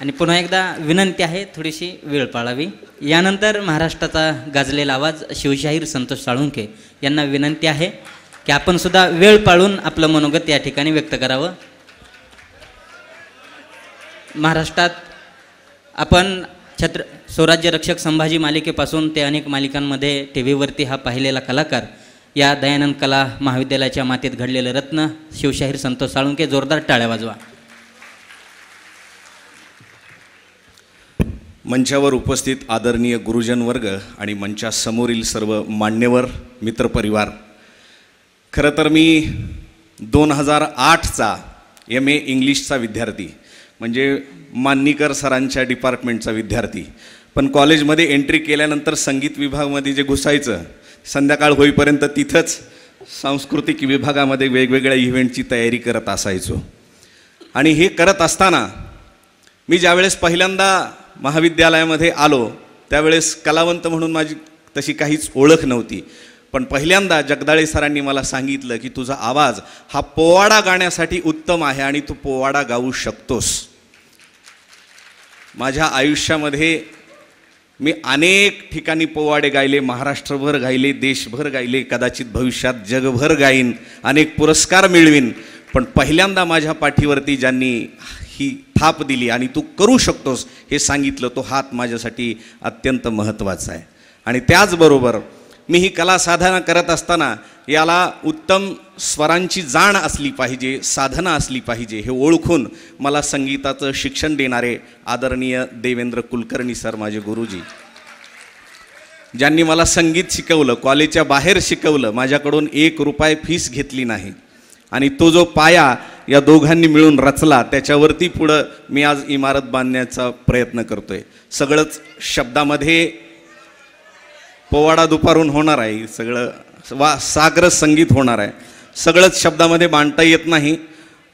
आणि पुन्हा एकदा विनंती आहे थोडीशी वेळ पाळावी यानंतर महाराष्ट्राचा गाजलेला आवाज शिवशाहीर संतोष साळुंके यांना विनंती आहे की आपण सुद्धा वेळ पाळून आपलं मनोगत या ठिकाणी व्यक्त करावं महाराष्ट्रात आपण छत्र स्वराज्य रक्षक संभाजी मालिकेपासून ते अनेक मालिकांमध्ये टी व्हीवरती हा पाहिलेला कलाकार या दयानंद कला महाविद्यालयाच्या मातीत घडलेलं रत्न शिवशाहीर संतोष साळुंके जोरदार टाळ्या वाजवा मंचावर उपस्थित आदरणीय गुरुजन वर्ग आणि मंचासमोरील सर्व मान्यवर मित्रपरिवार खरं तर मी दोन हजार आठचा एम ए इंग्लिशचा विद्यार्थी म्हणजे मान्यकर सरांच्या डिपार्टमेंटचा विद्यार्थी पण कॉलेजमध्ये एंट्री केल्यानंतर संगीत विभागामध्ये जे घुसायचं संध्याकाळ होईपर्यंत तिथंच सांस्कृतिक विभागामध्ये वेगवेगळ्या इव्हेंटची तयारी करत असायचो आणि हे करत असताना मी ज्यावेळेस पहिल्यांदा महाविद्यालयामध्ये आलो त्यावेळेस कलावंत म्हणून माझी तशी काहीच ओळख नव्हती पण पहिल्यांदा जगदाळे सरांनी मला सांगितलं की तुझा आवाज हा पोवाडा गाण्यासाठी उत्तम आहे आणि तू पोवाडा गाऊ शकतोस माझ्या आयुष्यामध्ये मी अनेक ठिकाणी पोवाडे गायले महाराष्ट्रभर गायले देशभर गायले कदाचित भविष्यात जगभर गाईन अनेक पुरस्कार मिळवीन पण पहिल्यांदा माझ्या पाठीवरती ज्यांनी ही थाप दिली आणि तू करू शकतोस हे सांगितलं तो हात माझ्यासाठी अत्यंत महत्त्वाचा आहे आणि त्याचबरोबर मी ही कला साधना करत असताना याला उत्तम स्वरांची जाण असली पाहिजे साधना असली पाहिजे हे ओळखून मला संगीताचं शिक्षण देणारे आदरणीय देवेंद्र कुलकर्णी सर माझे गुरुजी ज्यांनी मला संगीत शिकवलं कॉलेजच्या बाहेर शिकवलं माझ्याकडून एक रुपये फीस घेतली नाही आणि तो जो पाया या दोघांनी मिळून रचला त्याच्यावरती पुढं मी आज इमारत बांधण्याचा प्रयत्न करतोय सगळंच शब्दामध्ये पोवाडा दुपारून होणार आहे सगळं वा सागर संगीत होणार आहे सगळंच शब्दामध्ये मांडता येत नाही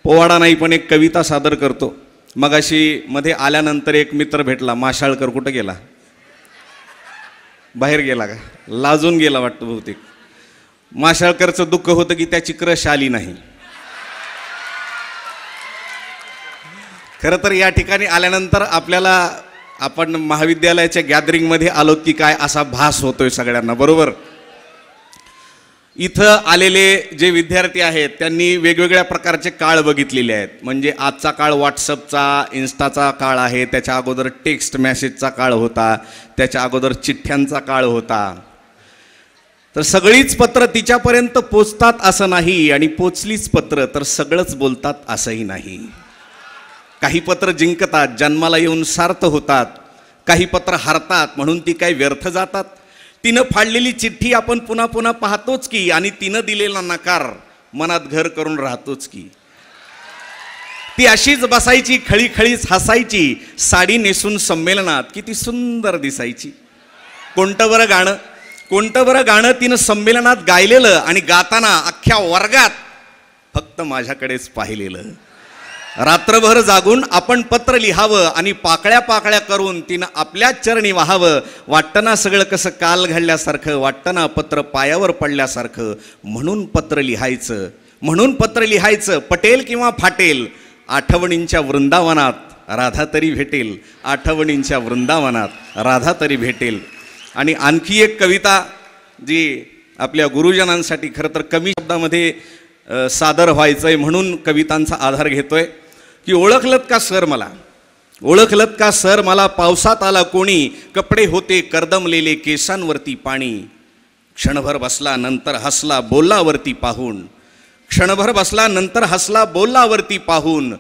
पोवाडा नाही पण एक कविता सादर करतो मगाशी मध्ये आल्यानंतर एक मित्र भेटला माशाळकर कुठं गेला बाहेर गेला का लाजून गेला वाटतं बहुतेक माशाळकरचं दुःख होतं की त्याची क्रश आली नाही खरं तर या ठिकाणी आल्यानंतर आपल्याला आपण महाविद्यालयाच्या गॅदरिंगमध्ये आलो की काय असा भास होतोय सगळ्यांना बरोबर इथं आलेले जे विद्यार्थी आहेत त्यांनी वेगवेगळ्या प्रकारचे काळ बघितलेले आहेत म्हणजे आजचा काळ व्हॉट्सअपचा इन्स्टाचा काळ आहे त्याच्या अगोदर टेक्स्ट मॅसेजचा काळ होता त्याच्या अगोदर चिठ्ठ्यांचा काळ होता तर सगळीच पत्र तिच्यापर्यंत पोचतात असं नाही आणि पोचलीच पत्र तर सगळंच बोलतात असंही नाही काही पत्र जिंकतात जन्माला येऊन सार्थ होतात काही पत्र हरतात म्हणून ती काही व्यर्थ जातात तिनं फाडलेली चिठ्ठी आपण पुन्हा पुन्हा पाहतोच की आणि तिनं दिलेला नकार मनात घर करून राहतोच की ती अशीच बसायची खळीखळीच हसायची साडी नेसून संमेलनात किती सुंदर दिसायची कोणतं बरं गाणं कोणतं बरं गाणं तिनं संमेलनात गायलेलं आणि गाताना अख्ख्या वर्गात फक्त माझ्याकडेच पाहिलेलं रात्रभर जागून आपण पत्र लिहावं आणि पाकळ्या पाकळ्या करून तिनं आपल्याच चरणी वाहावं वाटताना सगळं कसं काल घडल्यासारखं वाटताना पत्र पायावर पडल्यासारखं म्हणून पत्र लिहायचं म्हणून पत्र लिहायचं पटेल किंवा फाटेल आठवणींच्या वृंदावनात राधा तरी भेटेल आठवणींच्या वृंदावनात राधा तरी भेटेल आणि आणखी एक कविता जी आपल्या गुरुजनांसाठी खरं तर कमी शब्दामध्ये सादर व्हायचं आहे म्हणून कवितांचा आधार घेतोय की ओळखलत का सर मला ओळखलत का सर मला पावसात आला कोणी कपडे होते कर्दमलेले केसांवरती पाणी क्षणभर बसला नंतर हसला बोलावरती पाहून क्षणभर बसला नंतर हसला बोलावरती पाहून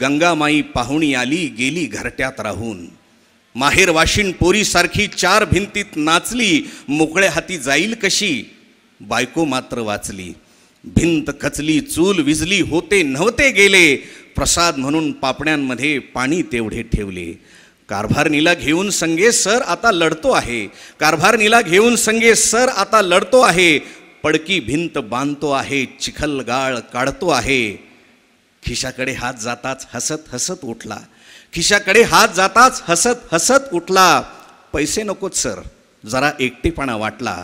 गंगामाई पाहुणी आली गेली घरट्यात राहून माहेर वाशिन पोरीसारखी चार भिंतीत नाचली मोकळ्या हाती जाईल कशी बायको मात्र वाचली भिंत खचली चूल विजली होते नव्हते गेले प्रसाद म्हणून पापण्यांमध्ये पाणी तेवढे ठेवले कारभारणीला घेऊन संगे सर आता लढतो आहे कारभारणीला घेऊन संगे सर आता लढतो आहे पडकी भिंत बांधतो आहे चिखल गाळ काढतो आहे खिशाकडे हात जाताच हसत हसत उठला खिशाकडे हात जाताच हसत हसत उठला पैसे नकोत सर जरा एकटेपणा वाटला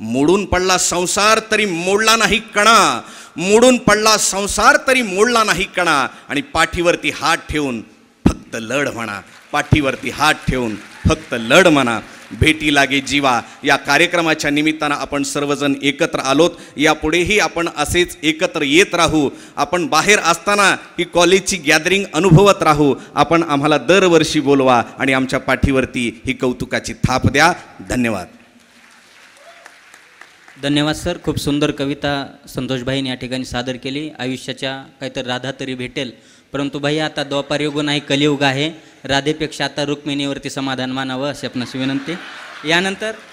मोडून पडला संसार तरी मोडला नाही कणा मोडून पडला संसार तरी मोडला नाही कणा आणि पाठीवरती हात ठेवून फक्त लढ म्हणा पाठीवरती हात ठेवून फक्त लढ म्हणा भेटी लागे जीवा या कार्यक्रमाच्या निमित्तानं आपण सर्वजण एकत्र आलोत यापुढेही आपण असेच एकत्र येत राहू आपण बाहेर असताना ही कॉलेजची गॅदरिंग अनुभवत राहू आपण आम्हाला दरवर्षी बोलवा आणि आमच्या पाठीवरती ही कौतुकाची थाप द्या धन्यवाद धन्यवाद सर खूप सुंदर कविता संतोषभाईने या ठिकाणी सादर केली आयुष्याच्या काहीतरी राधा तरी भेटेल परंतु भाई आता द्वापारयुग नाही कलियुग आहे राधेपेक्षा आता रुक्मिणीवरती समाधान मानावं अशी आपणास विनंती यानंतर